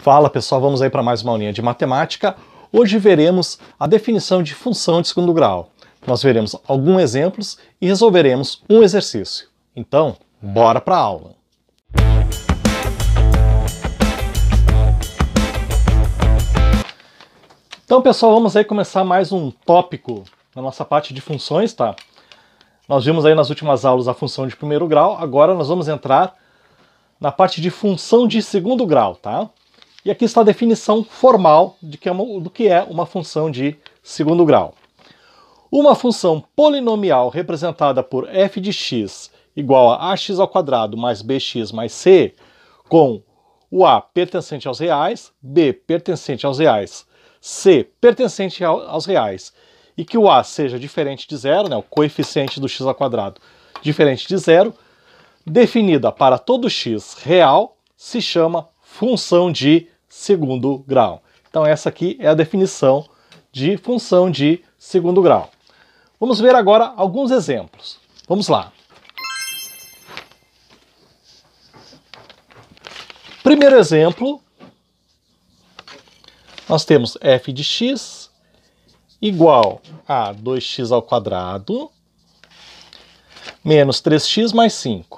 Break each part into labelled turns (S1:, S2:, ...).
S1: Fala pessoal, vamos aí para mais uma aulinha de matemática. Hoje veremos a definição de função de segundo grau. Nós veremos alguns exemplos e resolveremos um exercício. Então, bora para a aula! Então pessoal, vamos aí começar mais um tópico na nossa parte de funções, tá? Nós vimos aí nas últimas aulas a função de primeiro grau, agora nós vamos entrar na parte de função de segundo grau, tá? E aqui está a definição formal de que é uma, do que é uma função de segundo grau. Uma função polinomial representada por f de x igual a ax ao quadrado mais bx mais c, com o a pertencente aos reais, b pertencente aos reais, c pertencente aos reais, e que o a seja diferente de zero, né, o coeficiente do x ao quadrado diferente de zero, definida para todo x real, se chama função de segundo grau. Então, essa aqui é a definição de função de segundo grau. Vamos ver agora alguns exemplos. Vamos lá. Primeiro exemplo, nós temos f de x igual a 2x ao quadrado menos 3x mais 5.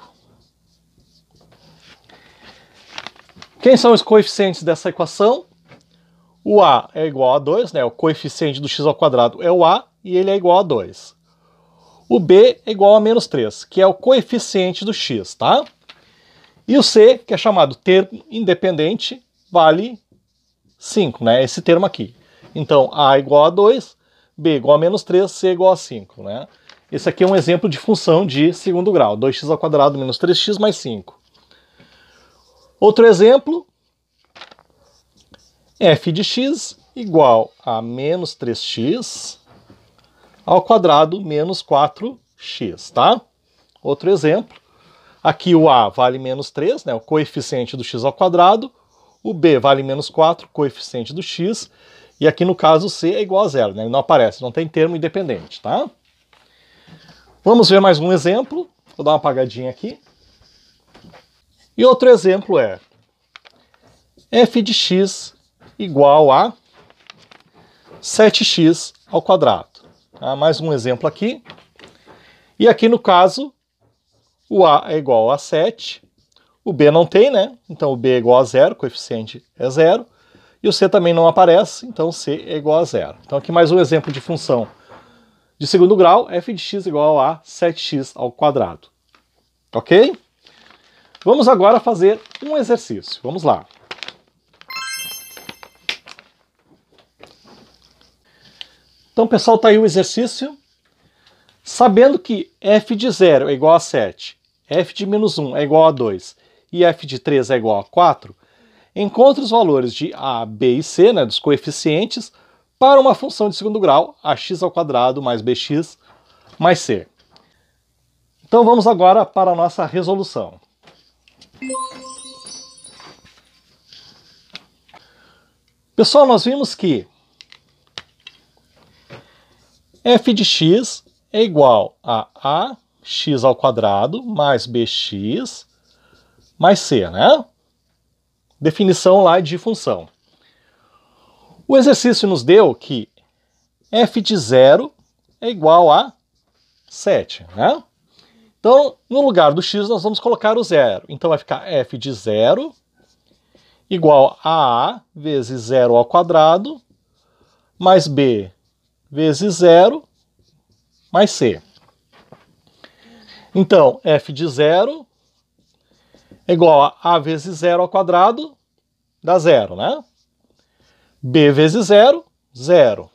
S1: Quem são os coeficientes dessa equação? O A é igual a 2, né? o coeficiente do x ao quadrado é o A e ele é igual a 2. O B é igual a menos 3, que é o coeficiente do x. Tá? E o C, que é chamado termo independente, vale 5, né? esse termo aqui. Então, A é igual a 2, B é igual a menos 3, C é igual a 5. Né? Esse aqui é um exemplo de função de segundo grau, 2x ao quadrado menos 3x mais 5. Outro exemplo, f de x igual a menos 3x ao quadrado menos 4x, tá? Outro exemplo, aqui o a vale menos 3, né, o coeficiente do x ao quadrado, o b vale menos 4, coeficiente do x, e aqui no caso c é igual a zero, né, não aparece, não tem termo independente, tá? Vamos ver mais um exemplo, vou dar uma apagadinha aqui. E outro exemplo é f de x igual a 7x ao quadrado. Ah, mais um exemplo aqui. E aqui no caso, o a é igual a 7, o b não tem, né? Então o b é igual a zero, o coeficiente é zero. E o c também não aparece, então c é igual a zero. Então aqui mais um exemplo de função de segundo grau, f de x igual a 7x ao quadrado. Ok? Vamos agora fazer um exercício. Vamos lá. Então, pessoal, está aí o exercício. Sabendo que f de 0 é igual a 7, f de menos 1 é igual a 2 e f de 3 é igual a 4, encontre os valores de a, b e c, né, dos coeficientes, para uma função de segundo grau, ax ao quadrado mais bx mais c. Então vamos agora para a nossa resolução. Pessoal, nós vimos que f de x é igual a ax ao quadrado mais bx mais c, né? Definição lá de função. O exercício nos deu que f de zero é igual a 7, né? Então, no lugar do x, nós vamos colocar o zero. Então, vai ficar f de zero igual a a vezes zero ao quadrado mais b vezes zero mais c. Então, f de zero é igual a a vezes zero ao quadrado dá zero, né? b vezes zero, zero,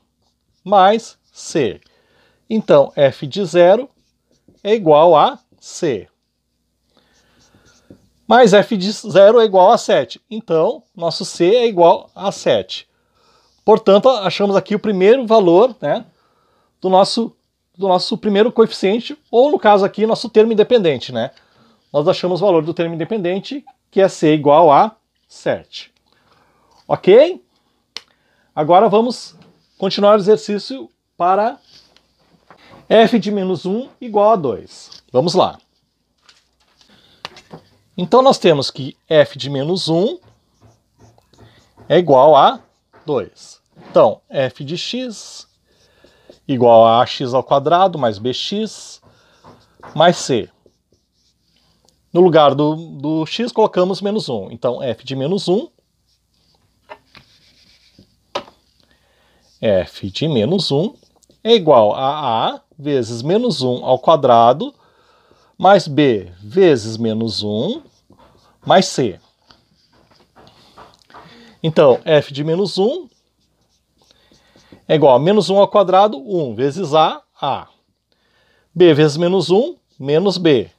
S1: mais c. Então, f de zero é igual a C. mais f de 0 é igual a 7. Então, nosso C é igual a 7. Portanto, achamos aqui o primeiro valor né, do, nosso, do nosso primeiro coeficiente, ou no caso aqui, nosso termo independente. Né? Nós achamos o valor do termo independente, que é C igual a 7. Ok? Agora vamos continuar o exercício para f de menos 1 igual a 2. Vamos lá. Então, nós temos que f de menos 1 é igual a 2. Então, f de x igual a ax ao quadrado mais bx mais c. No lugar do, do x, colocamos menos 1. Então, f de menos 1 f de menos 1 é igual a a vezes menos 1 ao quadrado, mais b vezes menos 1, mais c. Então, f de menos 1 é igual a menos 1 ao quadrado, 1 vezes a, a. b vezes menos 1, menos b.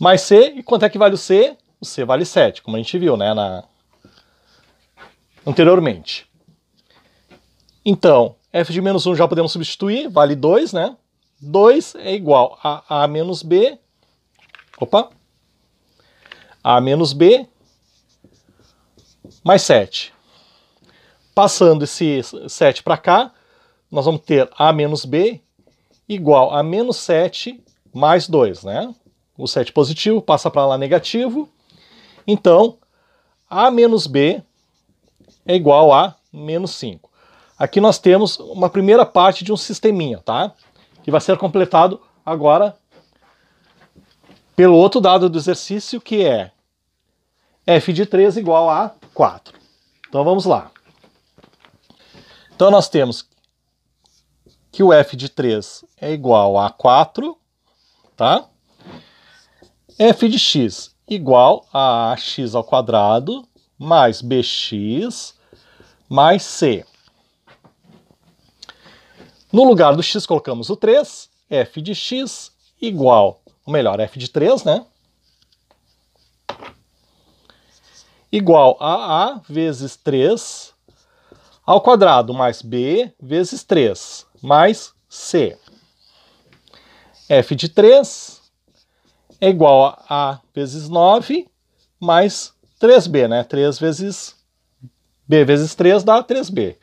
S1: Mais c, e quanto é que vale o c? O c vale 7, como a gente viu né, na... anteriormente. Então, f de menos 1 já podemos substituir, vale 2, né? 2 é igual a a menos b, opa, a menos b mais 7. Passando esse 7 para cá, nós vamos ter a menos b igual a menos 7 mais 2, né? O 7 positivo passa para lá negativo. Então, a menos b é igual a menos 5. Aqui nós temos uma primeira parte de um sisteminha, tá? Que vai ser completado agora pelo outro dado do exercício, que é f de 3 igual a 4. Então vamos lá. Então nós temos que o f de 3 é igual a 4, tá? f de x igual a x ao quadrado mais bx mais c. No lugar do x colocamos o 3, f de x igual, ou melhor, f de 3, né? Igual a a vezes 3 ao quadrado mais b vezes 3 mais c. f de 3 é igual a a vezes 9 mais 3b, né? 3 vezes b vezes 3 dá 3b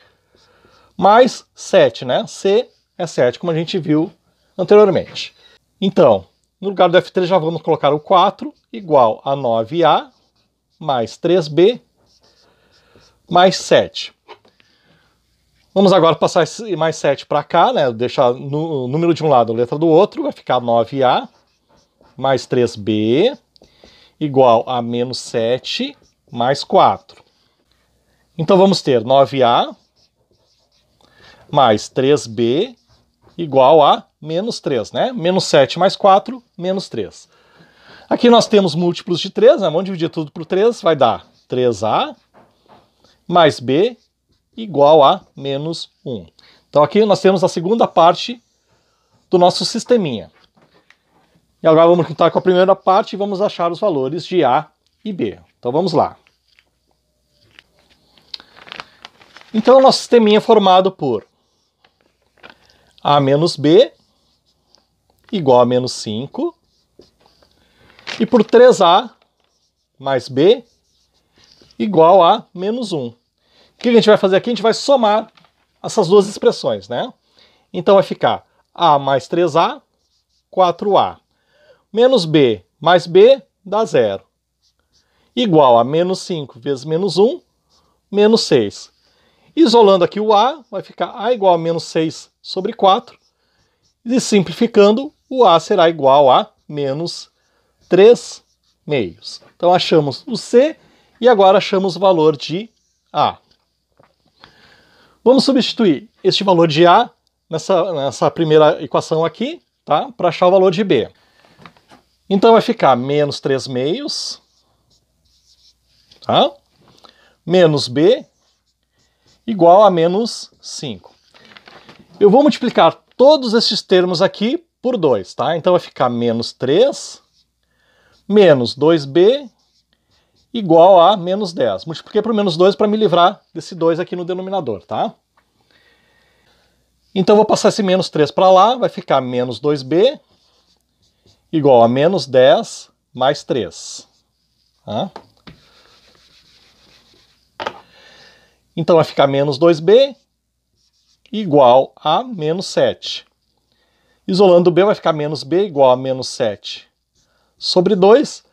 S1: mais 7, né? C é 7, como a gente viu anteriormente. Então, no lugar do F3 já vamos colocar o 4 igual a 9A mais 3B mais 7. Vamos agora passar esse mais 7 para cá, né? deixar o número de um lado a letra do outro, vai ficar 9A mais 3B igual a menos 7 mais 4. Então vamos ter 9A mais 3b igual a menos 3, né? Menos 7 mais 4, menos 3. Aqui nós temos múltiplos de 3, né? Vamos dividir tudo por 3, vai dar 3a mais b igual a menos 1. Então aqui nós temos a segunda parte do nosso sisteminha. E agora vamos juntar com a primeira parte e vamos achar os valores de a e b. Então vamos lá. Então, o nosso sisteminha é formado por a menos B igual a menos 5. E por 3A mais B igual a menos 1. O que a gente vai fazer aqui? A gente vai somar essas duas expressões, né? Então vai ficar A mais 3A, 4A. Menos B mais B dá zero. Igual a menos 5 vezes menos 1, menos 6. Isolando aqui o A, vai ficar A igual a menos 6 sobre 4. E simplificando, o A será igual a menos 3 meios. Então achamos o C e agora achamos o valor de A. Vamos substituir este valor de A nessa, nessa primeira equação aqui, tá? Para achar o valor de B. Então vai ficar menos 3 meios, tá? Menos B igual a menos 5. Eu vou multiplicar todos esses termos aqui por 2, tá? Então vai ficar menos 3 menos 2b igual a menos 10. Multipliquei por menos 2 para me livrar desse 2 aqui no denominador, tá? Então vou passar esse menos 3 para lá, vai ficar menos 2b igual a menos 10 mais 3. Tá? Então vai ficar menos 2b igual a menos 7. Isolando B vai ficar menos B igual a menos 7 sobre 2.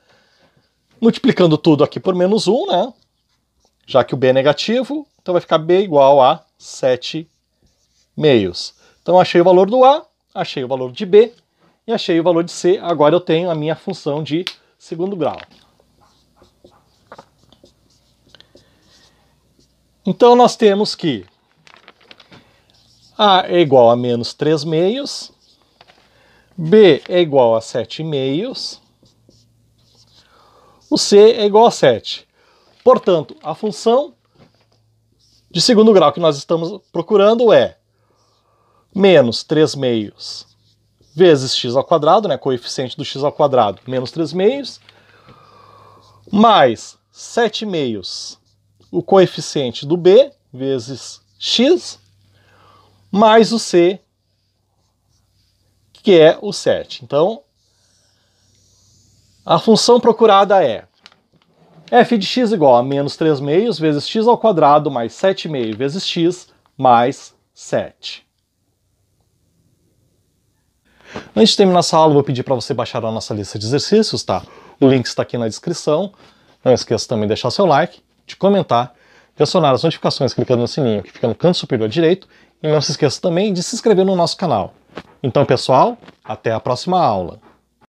S1: Multiplicando tudo aqui por menos 1, né? Já que o B é negativo, então vai ficar B igual a 7 meios. Então achei o valor do A, achei o valor de B e achei o valor de C. Agora eu tenho a minha função de segundo grau. Então nós temos que a é igual a menos 3 meios. B é igual a 7 meios. O C é igual a 7. Portanto, a função de segundo grau que nós estamos procurando é menos 3 meios vezes x ao quadrado, né, coeficiente do x ao quadrado, menos 3 meios, mais 7 meios, o coeficiente do b, vezes x, mais o C, que é o 7. Então, a função procurada é f de x igual a menos 3 meios vezes x ao quadrado mais 7 meio vezes x mais 7. Antes de terminar essa aula, vou pedir para você baixar a nossa lista de exercícios, tá? O link está aqui na descrição. Não esqueça também de deixar seu like, de comentar, de acionar as notificações clicando no sininho que fica no canto superior direito e não se esqueça também de se inscrever no nosso canal. Então, pessoal, até a próxima aula.